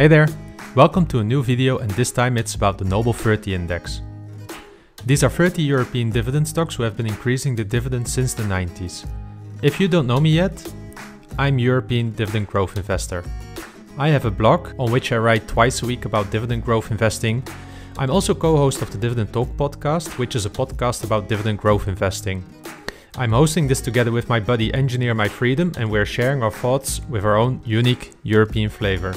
Hey there, welcome to a new video and this time it's about the Noble 30 Index. These are 30 European dividend stocks who have been increasing the dividend since the 90s. If you don't know me yet, I'm European Dividend Growth Investor. I have a blog on which I write twice a week about dividend growth investing. I'm also co-host of the Dividend Talk podcast, which is a podcast about dividend growth investing. I'm hosting this together with my buddy Engineer My Freedom, and we're sharing our thoughts with our own unique European flavor.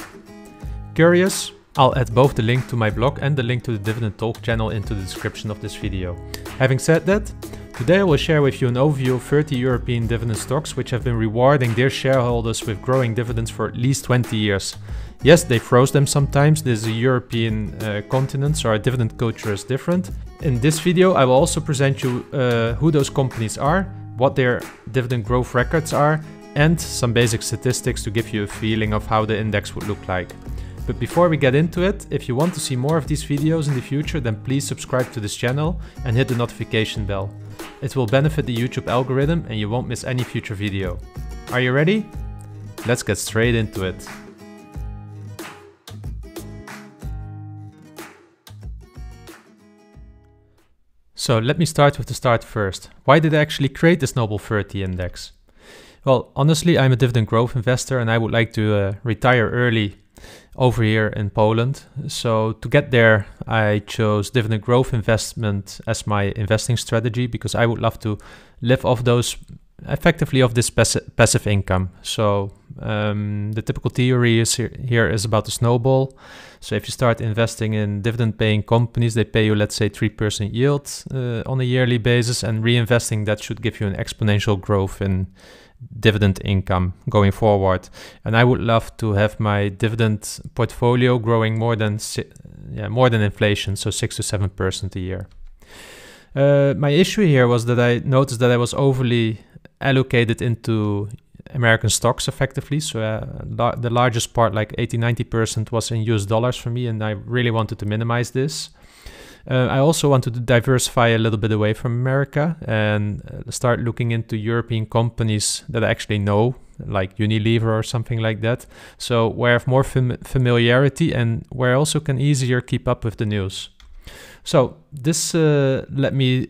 Curious? I'll add both the link to my blog and the link to the Dividend Talk channel into the description of this video. Having said that, today I will share with you an overview of 30 European dividend stocks which have been rewarding their shareholders with growing dividends for at least 20 years. Yes, they froze them sometimes, this is a European uh, continent, so our dividend culture is different. In this video I will also present you uh, who those companies are, what their dividend growth records are, and some basic statistics to give you a feeling of how the index would look like. But before we get into it, if you want to see more of these videos in the future then please subscribe to this channel and hit the notification bell. It will benefit the YouTube algorithm and you won't miss any future video. Are you ready? Let's get straight into it. So let me start with the start first. Why did I actually create this Noble 30 index? Well, honestly, I'm a dividend growth investor and I would like to uh, retire early over here in Poland. So to get there, I chose dividend growth investment as my investing strategy because I would love to live off those effectively of this passive income. So um, the typical theory is here, here is about the snowball. So if you start investing in dividend-paying companies, they pay you, let's say, three percent yield uh, on a yearly basis, and reinvesting that should give you an exponential growth in dividend income going forward. And I would love to have my dividend portfolio growing more than yeah, more than inflation, so 6 to 7% a year. Uh, my issue here was that I noticed that I was overly allocated into American stocks effectively. So uh, la the largest part, like 80 90%, was in US dollars for me, and I really wanted to minimize this. Uh, I also wanted to diversify a little bit away from America and uh, start looking into European companies that I actually know, like Unilever or something like that. So where I have more fam- familiarity and where I also can easier keep up with the news. So this uh, led me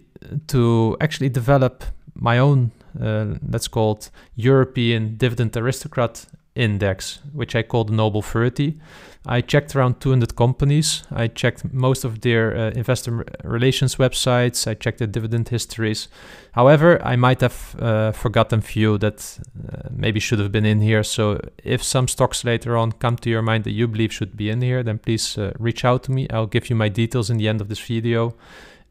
to actually develop my own, uh, let's call it European dividend aristocrat index, which I call the Noble 30. I checked around 200 companies. I checked most of their uh, investor relations websites. I checked their dividend histories. However, I might have uh, forgotten few that uh, maybe should have been in here. So if some stocks later on come to your mind that you believe should be in here, then please uh, reach out to me. I'll give you my details in the end of this video.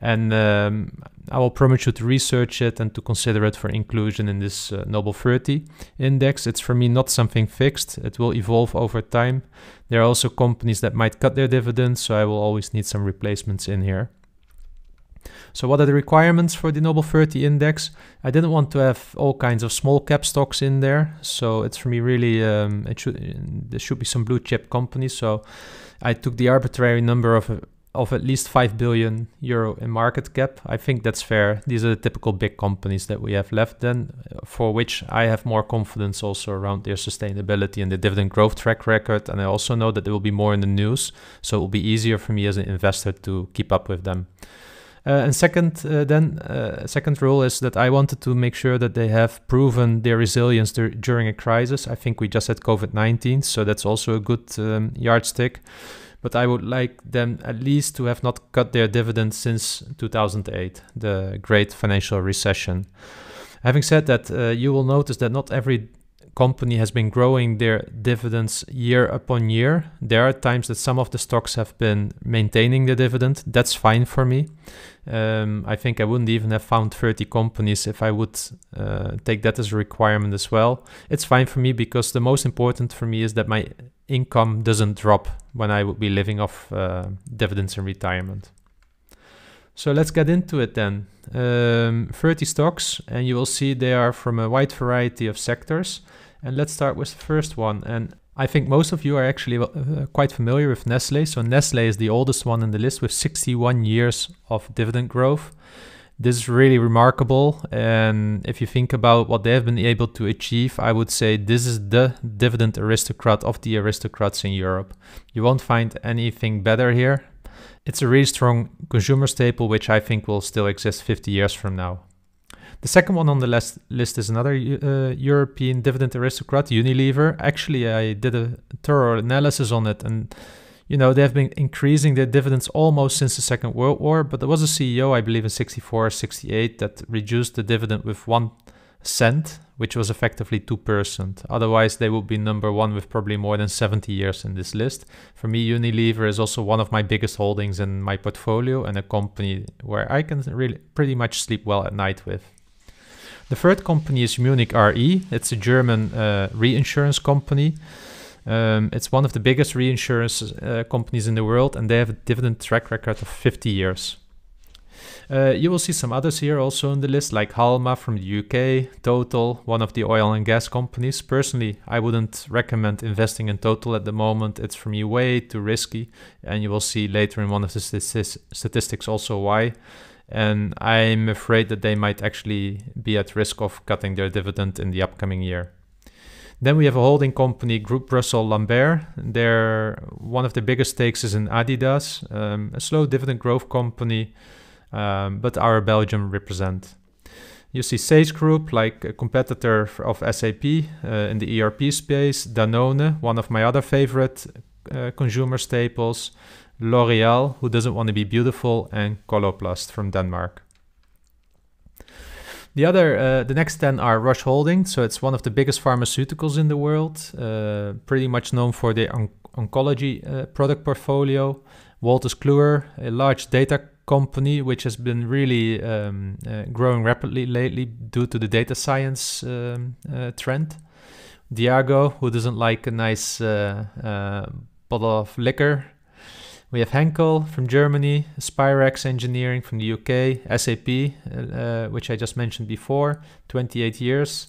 And um, I will promise you to research it and to consider it for inclusion in this uh, Noble 30 index. It's for me not something fixed, it will evolve over time. There are also companies that might cut their dividends, so I will always need some replacements in here. So, what are the requirements for the Noble 30 index? I didn't want to have all kinds of small cap stocks in there, so it's for me really um, it should uh, there should be some blue chip companies. So, I took the arbitrary number of uh, of at least 5 billion euro in market cap. I think that's fair. These are the typical big companies that we have left then, for which I have more confidence also around their sustainability and the dividend growth track record. And I also know that there will be more in the news, so it will be easier for me as an investor to keep up with them. Uh, and second, uh, then uh, second rule is that I wanted to make sure that they have proven their resilience dur- during a crisis. I think we just had COVID nineteen, so that's also a good um, yardstick but I would like them at least to have not cut their dividends since 2008, the great financial recession. Having said that, uh, you will notice that not every company has been growing their dividends year upon year. There are times that some of the stocks have been maintaining the dividend. That's fine for me. Um, I think I wouldn't even have found 30 companies if I would uh, take that as a requirement as well. It's fine for me because the most important for me is that my income doesn't drop when I would be living off uh, dividends in retirement. So let's get into it then. Um, 30 stocks, and you will see they are from a wide variety of sectors. And let's start with the first one. And I think most of you are actually uh, quite familiar with Nestle. So Nestle is the oldest one in the list with 61 years of dividend growth. This is really remarkable. And if you think about what they have been able to achieve, I would say this is the dividend aristocrat of the aristocrats in Europe. You won't find anything better here. It's a really strong consumer staple, which I think will still exist 50 years from now. The second one on the list is another uh, European dividend aristocrat, Unilever. Actually, I did a thorough analysis on it, and you know they have been increasing their dividends almost since the Second World War. But there was a CEO, I believe, in 64, 68, that reduced the dividend with one cent, which was effectively 2%. Otherwise, they would be number one with probably more than 70 years in this list. For me, Unilever is also one of my biggest holdings in my portfolio and a company where I can really pretty much sleep well at night with. The third company is Munich RE. It's a German uh, reinsurance company. Um, it's one of the biggest reinsurance uh, companies in the world, and they have a dividend track record of 50 years. Uh, you will see some others here also on the list, like Halma from the UK, Total, one of the oil and gas companies. Personally, I wouldn't recommend investing in Total at the moment. It's for me way too risky, and you will see later in one of the statistics also why and I'm afraid that they might actually be at risk of cutting their dividend in the upcoming year. Then we have a holding company, Group Brussels Lambert. They're one of the biggest stakes is in Adidas, um, a slow dividend growth company, um, but our Belgium represent. You see Sage Group, like a competitor of SAP uh, in the ERP space, Danone, one of my other favorite uh, consumer staples, L'Oreal, who doesn't want to be beautiful, and Coloplast from Denmark. The other, uh, the next 10 are Rush Holding, So it's one of the biggest pharmaceuticals in the world, uh, pretty much known for their on- oncology uh, product portfolio. Walters Kluwer, a large data company which has been really um, uh, growing rapidly lately due to the data science um, uh, trend. Diago, who doesn't like a nice uh, bottle of liquor, we have Henkel from Germany, Spyrex Engineering from the UK, SAP, uh, which I just mentioned before, 28 years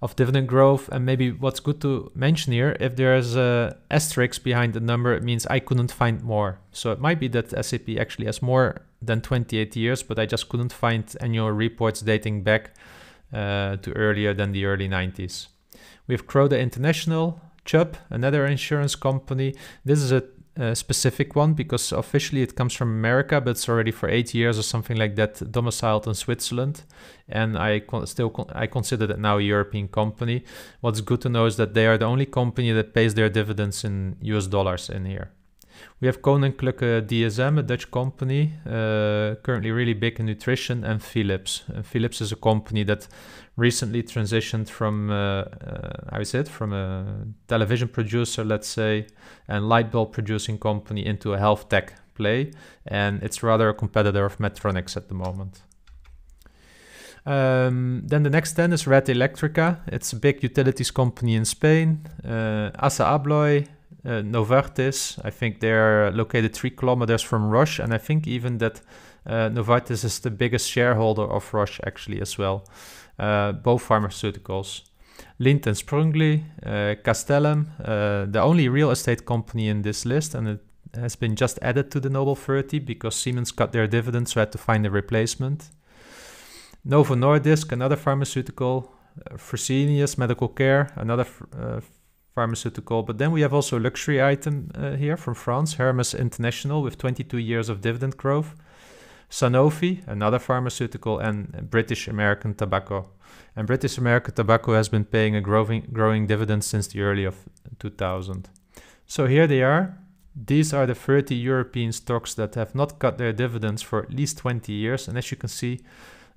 of dividend growth. And maybe what's good to mention here, if there's a asterisk behind the number, it means I couldn't find more. So it might be that SAP actually has more than 28 years, but I just couldn't find annual reports dating back uh, to earlier than the early 90s. We have Croda International, Chubb, another insurance company. This is a a uh, specific one because officially it comes from America, but it's already for eight years or something like that domiciled in Switzerland, and I con- still con- I consider that now a European company. What's good to know is that they are the only company that pays their dividends in U.S. dollars in here. We have Koninklijke DSM, a Dutch company, uh, currently really big in nutrition, and Philips. And uh, Philips is a company that recently transitioned from, uh, uh, how is it, from a television producer, let's say, and light bulb producing company into a health tech play. And it's rather a competitor of Medtronics at the moment. Um, then the next 10 is Red Electrica. It's a big utilities company in Spain. Uh, Asa Abloy, uh, Novartis. I think they're located three kilometers from Roche, and I think even that uh, Novartis is the biggest shareholder of Roche actually as well. Uh, both pharmaceuticals. Lindt and Sprungli, uh, Castellum, uh, the only real estate company in this list, and it has been just added to the Noble 30 because Siemens cut their dividend, so had to find a replacement. Novo Nordisk, another pharmaceutical, uh, Fresenius Medical Care, another uh, pharmaceutical. But then we have also a luxury item uh, here from France, Hermes International, with 22 years of dividend growth. Sanofi, another pharmaceutical, and British American Tobacco. And British American Tobacco has been paying a growing, growing dividend since the early of 2000. So here they are. These are the 30 European stocks that have not cut their dividends for at least 20 years. And as you can see,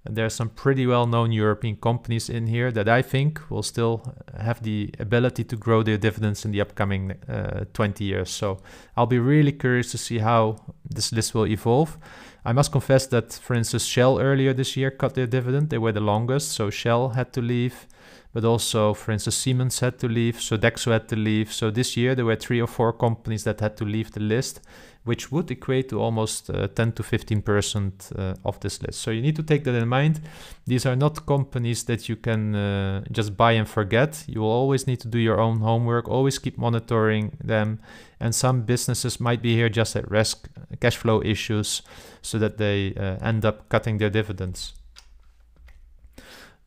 and there are some pretty well-known European companies in here that I think will still have the ability to grow their dividends in the upcoming uh, 20 years. So I'll be really curious to see how this list will evolve. I must confess that, for instance, Shell earlier this year cut their dividend. They were the longest, so Shell had to leave but also, for instance, Siemens had to leave, Sodexo had to leave. So this year there were three or four companies that had to leave the list, which would equate to almost uh, 10 to 15 percent uh, of this list. So you need to take that in mind. These are not companies that you can uh, just buy and forget. You will always need to do your own homework. Always keep monitoring them. And some businesses might be here just at risk, cash flow issues, so that they uh, end up cutting their dividends.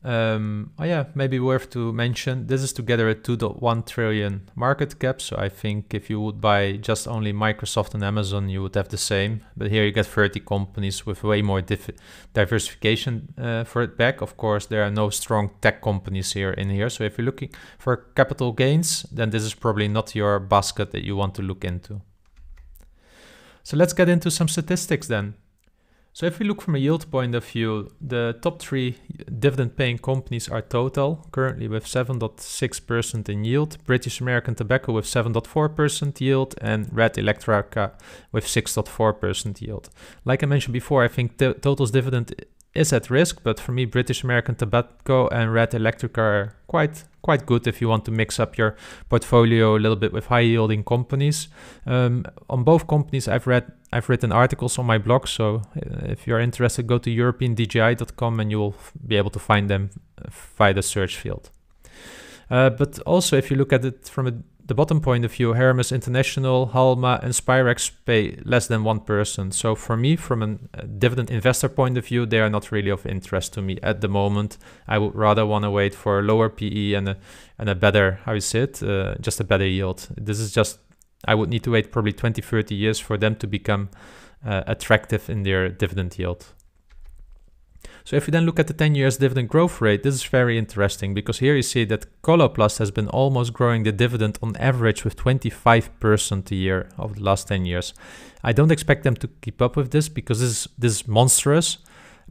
Um, oh yeah, maybe worth to mention, this is together a 2.1 trillion market cap. So I think if you would buy just only Microsoft and Amazon, you would have the same. But here you get 30 companies with way more diversification uh, for it back. Of course, there are no strong tech companies here in here. So if you're looking for capital gains, then this is probably not your basket that you want to look into. So let's get into some statistics then. So if we look from a yield point of view, the top three dividend paying companies are Total, currently with 7.6% in yield, British American Tobacco with 7.4% yield, and Red Electrica with 6.4% yield. Like I mentioned before, I think Total's dividend is at risk, but for me, British American Tobacco and Red Electric are quite quite good if you want to mix up your portfolio a little bit with high yielding companies. Um, on both companies, I've read I've written articles on my blog, so uh, if you're interested, go to EuropeanDGI.com and you'll be able to find them via the search field. Uh, but also, if you look at it from a the bottom point of view, Hermes International, Halma, and SPIREX pay less than 1%. person. So for me, from a uh, dividend investor point of view, they are not really of interest to me at the moment. I would rather want to wait for a lower PE and a, and a better, how you say it, uh, just a better yield. This is just, I would need to wait probably 20, 30 years for them to become uh, attractive in their dividend yield. So if you then look at the 10 years dividend growth rate, this is very interesting because here you see that Coloplast has been almost growing the dividend on average with 25% a year over the last 10 years. I don't expect them to keep up with this because this is, this is monstrous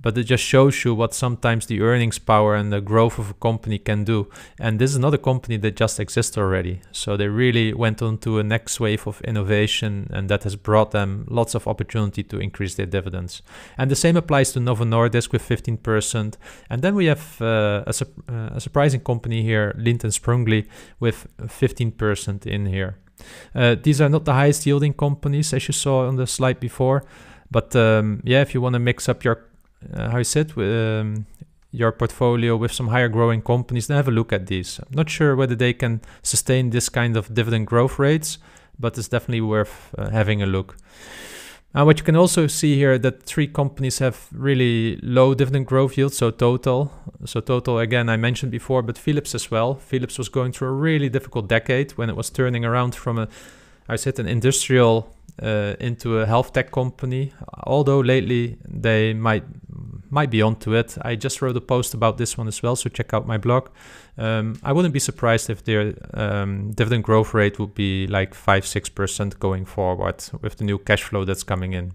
but it just shows you what sometimes the earnings power and the growth of a company can do. And this is not a company that just exists already. So they really went on to a next wave of innovation, and that has brought them lots of opportunity to increase their dividends. And the same applies to Novo Nordisk with 15%. And then we have uh, a, su- uh, a, surprising company here, Linton Sprungly, with 15% in here. Uh, these are not the highest yielding companies, as you saw on the slide before. But um, yeah, if you want to mix up your uh, how you said, um, your portfolio with some higher growing companies, then have a look at these. I'm not sure whether they can sustain this kind of dividend growth rates, but it's definitely worth uh, having a look. Uh, what you can also see here that three companies have really low dividend growth yield, so total. So total, again, I mentioned before, but Philips as well. Philips was going through a really difficult decade when it was turning around from a, I said, an industrial uh, into a health tech company. Although lately they might might be onto it. I just wrote a post about this one as well, so check out my blog. Um, I wouldn't be surprised if their um, dividend growth rate would be like 5 6% going forward with the new cash flow that's coming in.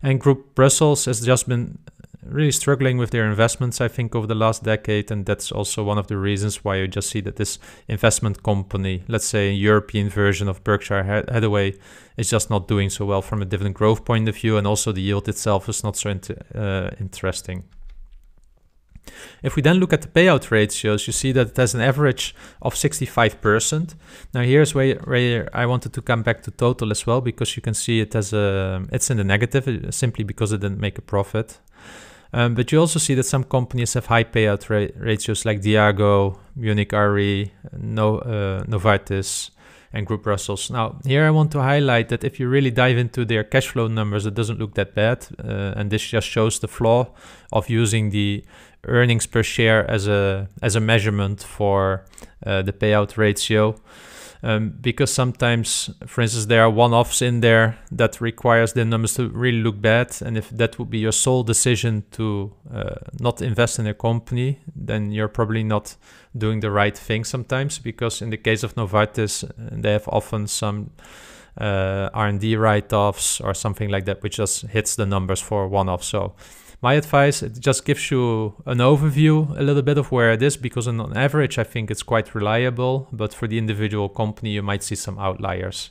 And Group Brussels has just been really struggling with their investments, I think, over the last decade. And that's also one of the reasons why you just see that this investment company, let's say a European version of Berkshire Hathaway, is just not doing so well from a dividend growth point of view. And also the yield itself is not so uh, interesting. If we then look at the payout ratios, you see that it has an average of 65%. Now here's where, where I wanted to come back to total as well because you can see it has a it's in the negative uh, simply because it didn't make a profit. Um, but you also see that some companies have high payout ra- ratios like Diago, Munich Re, no, uh, Novartis, and Group Brussels. Now, here I want to highlight that if you really dive into their cash flow numbers, it doesn't look that bad. Uh, and this just shows the flaw of using the earnings per share as a, as a measurement for uh, the payout ratio um, because sometimes, for instance, there are one-offs in there that requires the numbers to really look bad. And if that would be your sole decision to uh, not invest in a company, then you're probably not doing the right thing sometimes. Because in the case of Novartis, they have often some uh, R&D write-offs or something like that, which just hits the numbers for one-off. So my advice it just gives you an overview a little bit of where it is because on average I think it's quite reliable, but for the individual company you might see some outliers.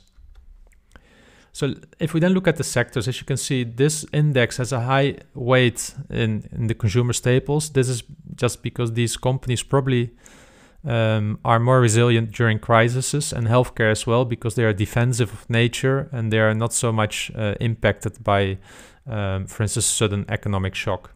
So if we then look at the sectors, as you can see, this index has a high weight in, in the consumer staples. This is just because these companies probably um, are more resilient during crises and healthcare as well because they are defensive of nature and they are not so much uh, impacted by um, for instance, sudden economic shock.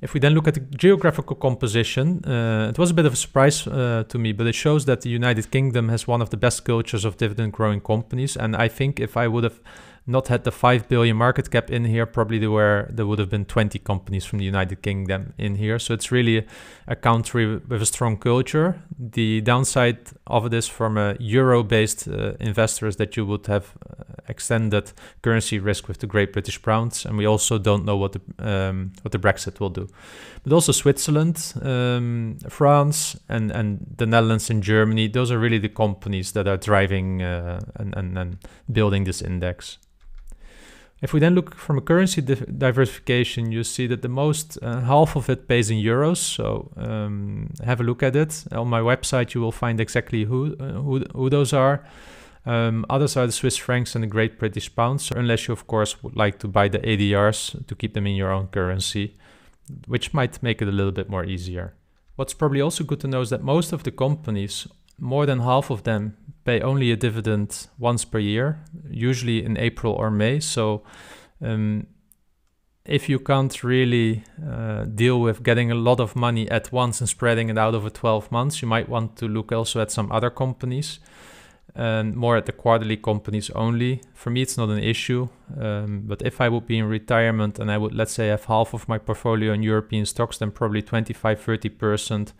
If we then look at the geographical composition, uh, it was a bit of a surprise uh, to me, but it shows that the United Kingdom has one of the best cultures of dividend growing companies. And I think if I would have not had the 5 billion market cap in here, probably there, were, there would have been 20 companies from the United Kingdom in here. So it's really a country with a strong culture. The downside of this from a euro based uh, investor is that you would have uh, extended currency risk with the Great British Pounds, and we also don't know what the um, what the Brexit will do. But also Switzerland, um, France, and and the Netherlands and Germany. Those are really the companies that are driving uh, and, and and building this index. If we then look from a currency diversification, you see that the most uh, half of it pays in euros. So um, have a look at it on my website. You will find exactly who uh, who, who those are. Um, others are the Swiss francs and the Great British pounds, unless you, of course, would like to buy the ADRs to keep them in your own currency, which might make it a little bit more easier. What's probably also good to know is that most of the companies, more than half of them, pay only a dividend once per year, usually in April or May. So um, if you can't really uh, deal with getting a lot of money at once and spreading it out over 12 months, you might want to look also at some other companies and more at the quarterly companies only. For me, it's not an issue. Um, but if I would be in retirement and I would, let's say, have half of my portfolio in European stocks, then probably 25 30%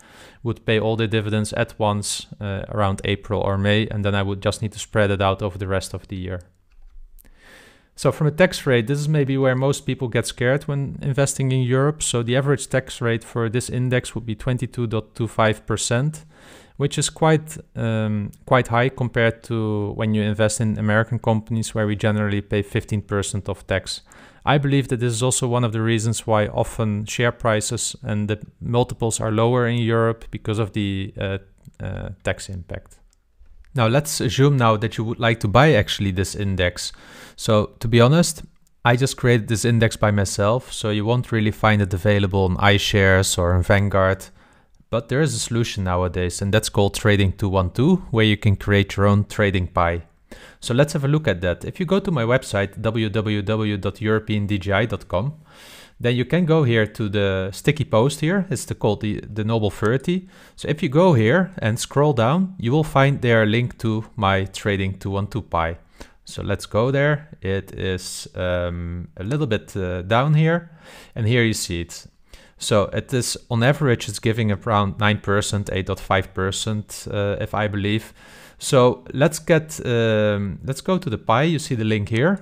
would pay all the dividends at once uh, around April or May. And then I would just need to spread it out over the rest of the year. So, from a tax rate, this is maybe where most people get scared when investing in Europe. So, the average tax rate for this index would be 22.25% which is quite um, quite high compared to when you invest in American companies where we generally pay 15% of tax. I believe that this is also one of the reasons why often share prices and the multiples are lower in Europe because of the uh, uh, tax impact. Now let's assume now that you would like to buy actually this index. So to be honest, I just created this index by myself, so you won't really find it available on iShares or in Vanguard. But there is a solution nowadays, and that's called Trading 212, where you can create your own trading pie. So let's have a look at that. If you go to my website, www.europeandgi.com, then you can go here to the sticky post here. It's the, called the, the Noble 30. So if you go here and scroll down, you will find there a link to my Trading 212 pie. So let's go there. It is um, a little bit uh, down here. And here you see it. So it is on average, it's giving around 9%, 8.5%, uh, if I believe. So let's get, um, let's go to the Pi. You see the link here.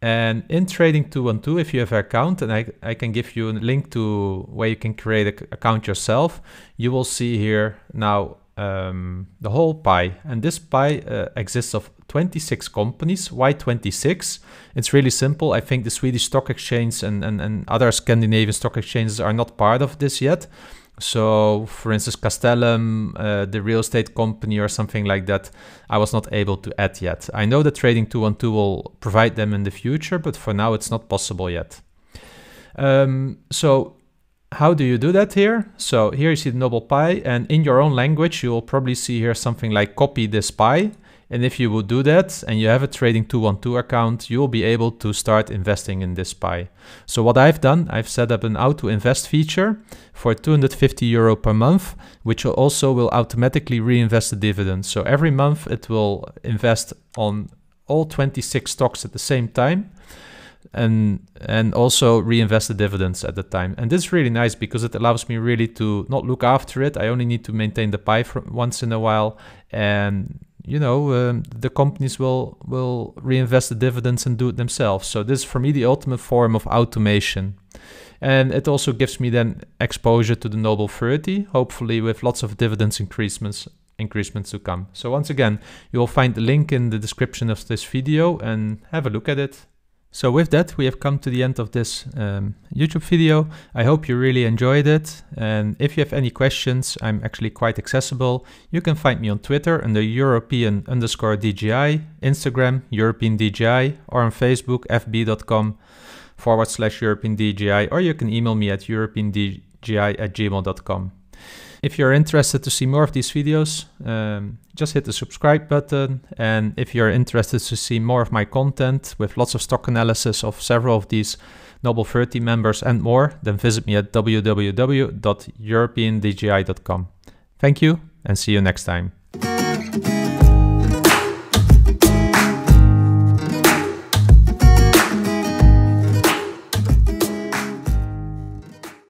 And in Trading 212, if you have an account, and I, I can give you a link to where you can create an account yourself, you will see here now um, the whole pie. And this pie uh, exists of 26 companies. Why 26? It's really simple. I think the Swedish stock exchange and, and, and other Scandinavian stock exchanges are not part of this yet. So, for instance, Castellum, uh, the real estate company, or something like that, I was not able to add yet. I know that Trading 212 will provide them in the future, but for now it's not possible yet. Um, so, how do you do that here? So, here you see the Noble Pi, and in your own language, you will probably see here something like copy this pie. And if you will do that and you have a trading 212 account, you will be able to start investing in this pie. So what I've done, I've set up an auto invest feature for 250 euro per month, which will also will automatically reinvest the dividend. So every month it will invest on all 26 stocks at the same time and and also reinvest the dividends at the time. And this is really nice because it allows me really to not look after it. I only need to maintain the pie once in a while, and you know um, the companies will will reinvest the dividends and do it themselves. So this is for me the ultimate form of automation. And it also gives me then exposure to the Noble 30, hopefully with lots of dividends increasements increasements to come. So once again, you will find the link in the description of this video and have a look at it. So with that, we have come to the end of this um, YouTube video. I hope you really enjoyed it. And if you have any questions, I'm actually quite accessible. You can find me on Twitter under European underscore DGI, Instagram, European DGI, or on Facebook, fb.com forward slash European DGI, or you can email me at europeandgi at gmail.com. If you're interested to see more of these videos, um, just hit the subscribe button. And if you're interested to see more of my content with lots of stock analysis of several of these Noble 30 members and more, then visit me at www.europeandgi.com. Thank you and see you next time.